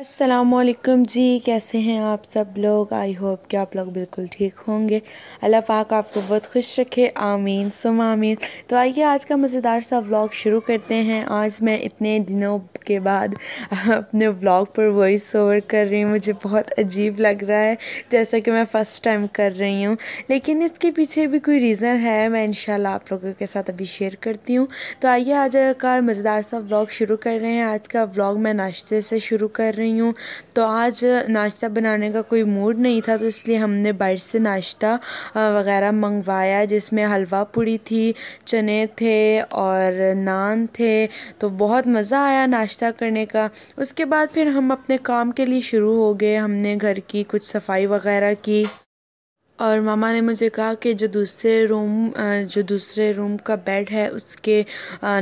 असलकम जी कैसे हैं आप सब लोग आई होप कि आप लोग बिल्कुल ठीक होंगे अल्लाह पाक आपको बहुत खुश रखे आमीन सुम आमीन तो आइए आज का मज़ेदार सा व्लॉग शुरू करते हैं आज मैं इतने दिनों के बाद अपने व्लॉग पर वॉइस ओवर कर रही हूँ मुझे बहुत अजीब लग रहा है जैसा कि मैं फ़र्स्ट टाइम कर रही हूँ लेकिन इसके पीछे भी कोई रीज़न है मैं इन आप लोगों के साथ अभी शेयर करती हूँ तो आइए आज का मज़ेदार सा व्लॉग शुरू कर रहे हैं आज का व्लॉग मैं नाश्ते से शुरू कर रही रही हूँ तो आज नाश्ता बनाने का कोई मूड नहीं था तो इसलिए हमने बाहर से नाश्ता वगैरह मंगवाया जिसमें हलवा पूड़ी थी चने थे और नान थे तो बहुत मज़ा आया नाश्ता करने का उसके बाद फिर हम अपने काम के लिए शुरू हो गए हमने घर की कुछ सफाई वगैरह की और मामा ने मुझे कहा कि जो दूसरे रूम जो दूसरे रूम का बेड है उसके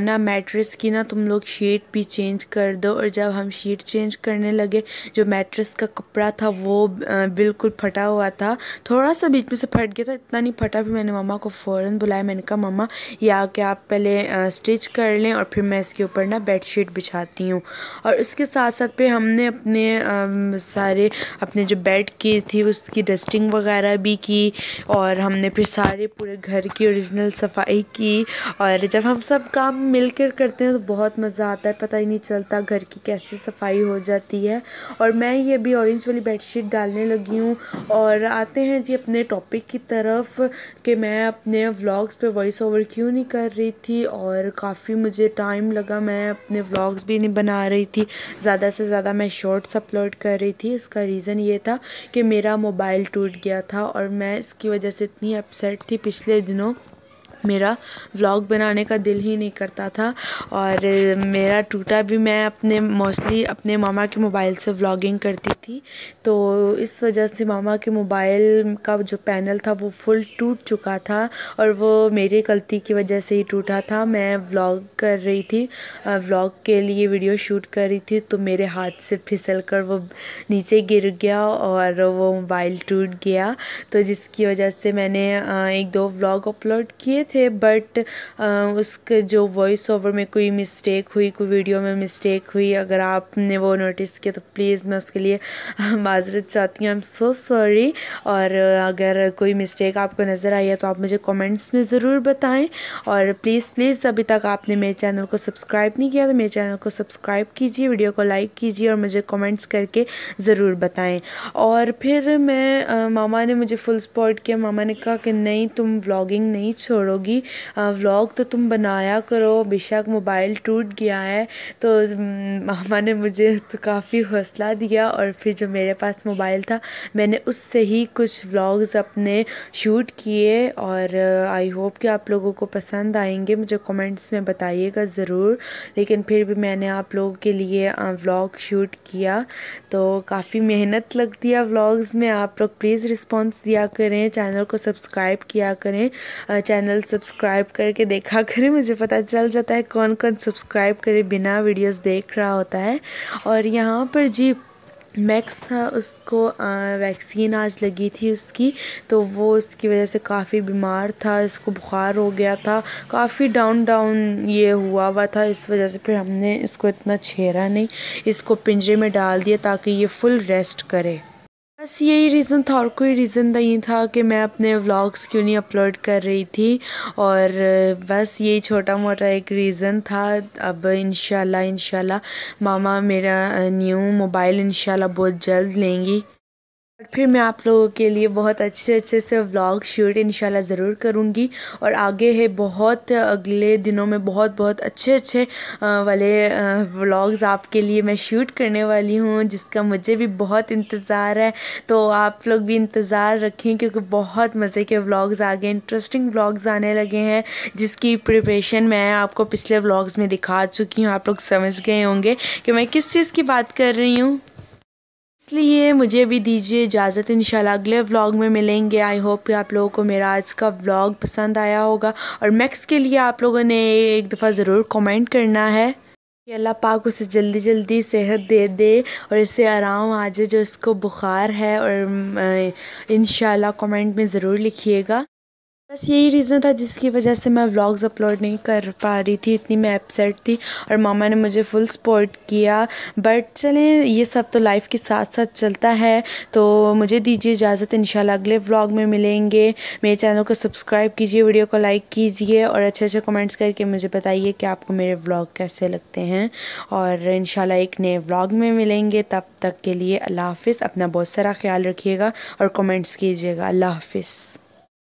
ना मैट्रेस की ना तुम लोग शीट भी चेंज कर दो और जब हम शीट चेंज करने लगे जो मैट्रेस का कपड़ा था वो बिल्कुल फटा हुआ था थोड़ा सा बीच में से फट गया था इतना नहीं फटा फिर मैंने मामा को फ़ौर बुलाया मैंने कहा मामा ये आके आप पहले स्टिच कर लें और फिर मैं इसके ऊपर ना बेड शीट बिछाती हूँ और उसके साथ साथ पे हमने अपने सारे अपने जो बेड की थी उसकी डस्टिंग वगैरह भी की और हमने फिर सारे पूरे घर की ओरिजिनल सफाई की और जब हम सब काम मिलकर करते हैं तो बहुत मज़ा आता है पता ही नहीं चलता घर की कैसे सफाई हो जाती है और मैं ये भी ऑरेंज वाली बेडशीट डालने लगी हूँ और आते हैं जी अपने टॉपिक की तरफ कि मैं अपने व्लॉग्स पे वॉइस ओवर क्यों नहीं कर रही थी और काफ़ी मुझे टाइम लगा मैं अपने व्लॉग्स भी नहीं बना रही थी ज़्यादा से ज़्यादा मैं शॉर्ट्स अपलोड कर रही थी इसका रीज़न ये था कि मेरा मोबाइल टूट गया था और मैं इसकी वजह से इतनी अपसेट थी पिछले दिनों मेरा व्लॉग बनाने का दिल ही नहीं करता था और मेरा टूटा भी मैं अपने मोस्टली अपने मामा के मोबाइल से व्लॉगिंग करती थी तो इस वजह से मामा के मोबाइल का जो पैनल था वो फुल टूट चुका था और वो मेरी गलती की वजह से ही टूटा था मैं व्लॉग कर रही थी व्लॉग के लिए वीडियो शूट कर रही थी तो मेरे हाथ से फिसल कर वो नीचे गिर गया और वो मोबाइल टूट गया तो जिसकी वजह से मैंने एक दो व्लॉग अपलोड किए थे बट उसके जो वॉइस ओवर में कोई मिस्टेक हुई कोई वीडियो में मिस्टेक हुई अगर आपने वो नोटिस किया तो प्लीज़ मैं उसके लिए माजरत चाहती हूँ आई एम सो सॉरी और अगर कोई मिस्टेक आपको नज़र आई है तो आप मुझे कमेंट्स में ज़रूर बताएं और प्लीज़ प्लीज़ अभी तक आपने मेरे चैनल को सब्सक्राइब नहीं किया तो मेरे चैनल को सब्सक्राइब कीजिए वीडियो को लाइक कीजिए और मुझे कमेंट्स करके ज़रूर बताएं और फिर मैं आ, मामा ने मुझे फुल सपोर्ट किया मामा ने कहा कि नहीं तुम व्लॉगिंग नहीं छोड़ोगी व्लॉग तो तुम बनाया करो बेशक मोबाइल टूट गया है तो मामा ने मुझे तो काफ़ी हौसला दिया और फिर फिर जो मेरे पास मोबाइल था मैंने उससे ही कुछ व्लॉग्स अपने शूट किए और आई uh, होप कि आप लोगों को पसंद आएंगे मुझे कमेंट्स में बताइएगा ज़रूर लेकिन फिर भी मैंने आप लोगों के लिए व्लॉग uh, शूट किया तो काफ़ी मेहनत लगती है व्लॉग्स में आप लोग प्लीज़ रिस्पॉन्स दिया करें चैनल को सब्सक्राइब किया करें चैनल uh, सब्सक्राइब करके देखा करें मुझे पता चल जाता है कौन कौन सब्सक्राइब करे बिना वीडियोस देख रहा होता है और यहाँ पर जी मैक्स था उसको वैक्सीन आज लगी थी उसकी तो वो उसकी वजह से काफ़ी बीमार था इसको बुखार हो गया था काफ़ी डाउन डाउन ये हुआ हुआ था इस वजह से फिर हमने इसको इतना छेड़ा नहीं इसको पिंजरे में डाल दिया ताकि ये फुल रेस्ट करे बस यही रीज़न था और कोई रीज़न नहीं था कि मैं अपने व्लॉग्स क्यों नहीं अपलोड कर रही थी और बस यही छोटा मोटा एक रीज़न था अब इन शाला मामा मेरा न्यू मोबाइल इनशाला बहुत जल्द लेंगी और फिर मैं आप लोगों के लिए बहुत अच्छे अच्छे से व्लॉग शूट इंशाल्लाह ज़रूर करूँगी और आगे है बहुत अगले दिनों में बहुत बहुत अच्छे अच्छे वाले व्लॉग्स आपके लिए मैं शूट करने वाली हूँ जिसका मुझे भी बहुत इंतज़ार है तो आप लोग भी इंतज़ार रखें क्योंकि बहुत मज़े के व्लॉग्स आ गए इंटरेस्टिंग व्लॉग्स आने लगे हैं जिसकी प्रिपरेशन मैं आपको पिछले व्लॉग्स में दिखा चुकी हूँ आप लोग समझ गए होंगे कि मैं किस चीज़ की बात कर रही हूँ इसलिए मुझे भी दीजिए इजाज़त इन अगले व्लॉग में मिलेंगे आई होप कि आप लोगों को मेरा आज का व्लॉग पसंद आया होगा और मैक्स के लिए आप लोगों ने एक दफ़ा ज़रूर कमेंट करना है कि अल्लाह पाक उसे जल्दी जल्दी सेहत दे दे और इसे आराम आ जाए जो इसको बुखार है और इन कमेंट में ज़रूर लिखिएगा बस यही रीज़न था जिसकी वजह से मैं व्लॉग्स अपलोड नहीं कर पा रही थी इतनी मैं अपसेट थी और मामा ने मुझे फुल सपोर्ट किया बट चलें ये सब तो लाइफ के साथ साथ चलता है तो मुझे दीजिए इजाज़त इन अगले व्लॉग में मिलेंगे मेरे चैनल को सब्सक्राइब कीजिए वीडियो को लाइक कीजिए और अच्छे अच्छे कमेंट्स करके मुझे बताइए कि आपको मेरे व्लॉग कैसे लगते हैं और इन एक नए व्लाग में मिलेंगे तब तक के लिए अल्लाह हाफ़ अपना बहुत सारा ख्याल रखिएगा और कमेंट्स कीजिएगा अल्लाह हाफिज़